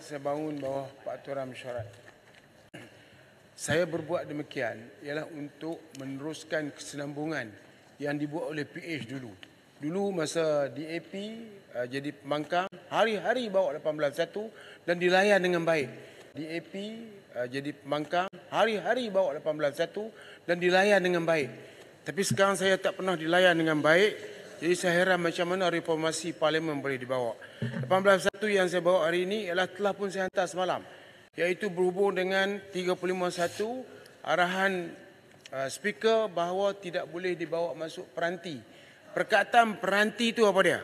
saya bangun bawah peraturan mesyuarat. Saya berbuat demikian ialah untuk meneruskan kesinambungan yang dibuat oleh PH dulu. Dulu masa DAP uh, jadi pembangkang, hari-hari bawa 18.1 dan dilayan dengan baik. DAP uh, jadi pembangkang, hari-hari bawa 18.1 dan dilayan dengan baik. Tapi sekarang saya tak pernah dilayan dengan baik. Jadi saya heran macam mana reformasi parlimen boleh dibawa. 18.1 yang saya bawa hari ini ialah telah pun saya hantar semalam. Iaitu berhubung dengan 35.1 arahan uh, speaker bahawa tidak boleh dibawa masuk peranti. Perkataan peranti itu apa dia?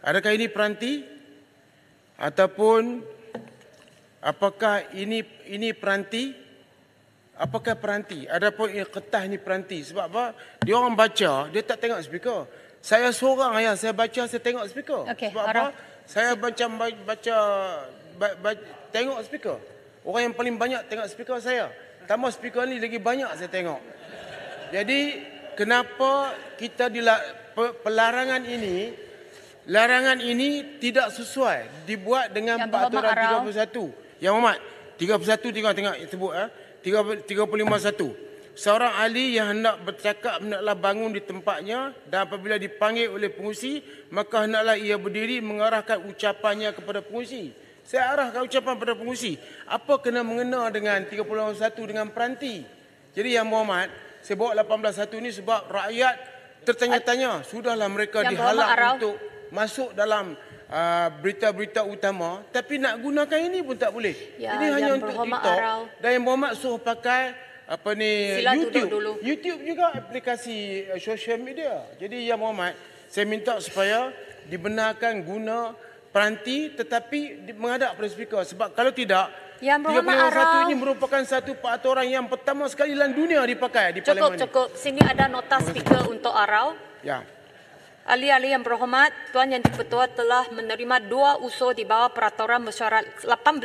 Adakah ini peranti? Ataupun apakah ini ini peranti? Apakah peranti? Adapun eh, ketah ini peranti. Sebab apa? Dia orang baca, dia tak tengok speaker. Saya seorang ayah, saya baca, saya tengok speaker. Okay, Sebab orang. apa? Saya macam baca, baca, baca tengok speaker. Orang yang paling banyak tengok speaker saya. Tambah speaker ni lagi banyak saya tengok. Jadi kenapa kita di pelarangan ini larangan ini tidak sesuai dibuat dengan peraturan 31. Yang Muhammad 31 tengok tengok sebut eh 351 seorang ahli yang hendak bercakap hendaklah bangun di tempatnya dan apabila dipanggil oleh pengusi maka hendaklah ia berdiri mengarahkan ucapannya kepada pengusi saya arahkan ucapan kepada pengusi apa kena mengena dengan 31 dengan peranti jadi yang Muhammad saya bawa 18.1 ni sebab rakyat tertanya-tanya sudahlah mereka dihalang Arau. untuk masuk dalam uh, berita-berita utama tapi nak gunakan ini pun tak boleh ya, ini hanya untuk TikTok Arau. dan yang Muhammad suruh pakai apa ni Sila YouTube dulu. YouTube juga aplikasi eh, social media. Jadi ya Muhammad, saya minta supaya dibenarkan guna peranti tetapi menghadap pada speaker sebab kalau tidak Ya Muhammad satu ini merupakan satu peraturan yang pertama sekali dalam dunia dipakai di cukup, parlimen. Cukup, cukup. Sini ada nota speaker untuk Arau. Ya. Ali-ali yang berhormat, Tuan Yang Dipertua telah menerima dua usul di bawah Peraturan Mesyuarat 18.1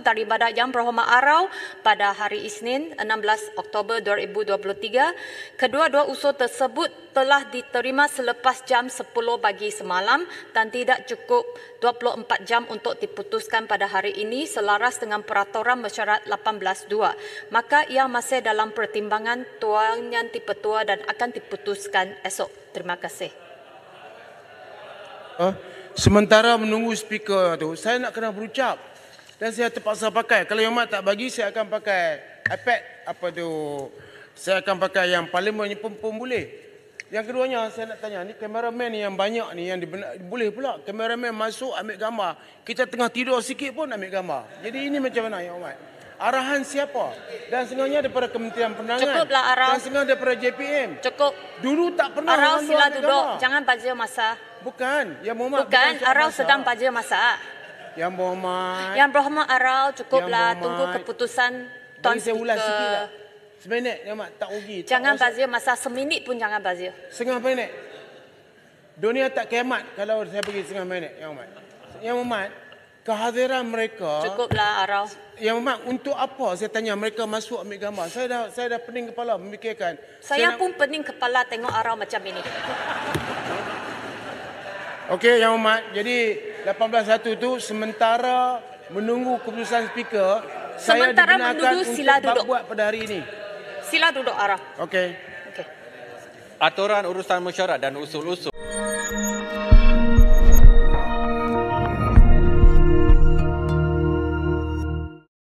daripada Yang Berhormat Arau pada hari Isnin 16 Oktober 2023. Kedua-dua usul tersebut telah diterima selepas jam 10 pagi semalam dan tidak cukup 24 jam untuk diputuskan pada hari ini selaras dengan Peraturan Mesyuarat 18.2. Maka ia masih dalam pertimbangan Tuan Yang Dipertua dan akan diputuskan esok. Terima kasih. Huh? Sementara menunggu speaker tu, saya nak kena berucap. Dan saya terpaksa pakai. Kalau yang Yomat tak bagi, saya akan pakai iPad apa tu. Saya akan pakai yang paling banyak pun, pun boleh. Yang keduanya saya nak tanya, ni kameramen ni yang banyak ni yang dibena- boleh pula. Kameramen masuk ambil gambar. Kita tengah tidur sikit pun ambil gambar. Jadi ini macam mana ya Umat? arahan siapa dan sebenarnya daripada Kementerian Perdagangan. Cukuplah arahan. Dan sebenarnya daripada JPM. Cukup. Dulu tak pernah Arau sila duduk. Jangan baca masa. Bukan. yang Muhammad. Bukan. bukan arahan sedang baca masa. Yang Muhammad. Yang Muhammad Arau cukuplah ya, tunggu keputusan Tuan Bagi saya ulas sikit lah. Seminit, ya Mak. Tak rugi. Jangan bazir. Masa seminit pun jangan bazir. Setengah minit. Dunia tak kemat kalau saya pergi setengah minit, ya Mak. Ya Mak kehadiran mereka cukuplah arau yang memang untuk apa saya tanya mereka masuk ambil gambar saya dah saya dah pening kepala memikirkan saya, saya pun nak... pening kepala tengok arau macam ini okey yang umat jadi 18.1 tu sementara menunggu keputusan speaker sementara saya menunggu sila untuk duduk buat pada hari ini sila duduk arau okey okay. aturan urusan mesyuarat dan usul-usul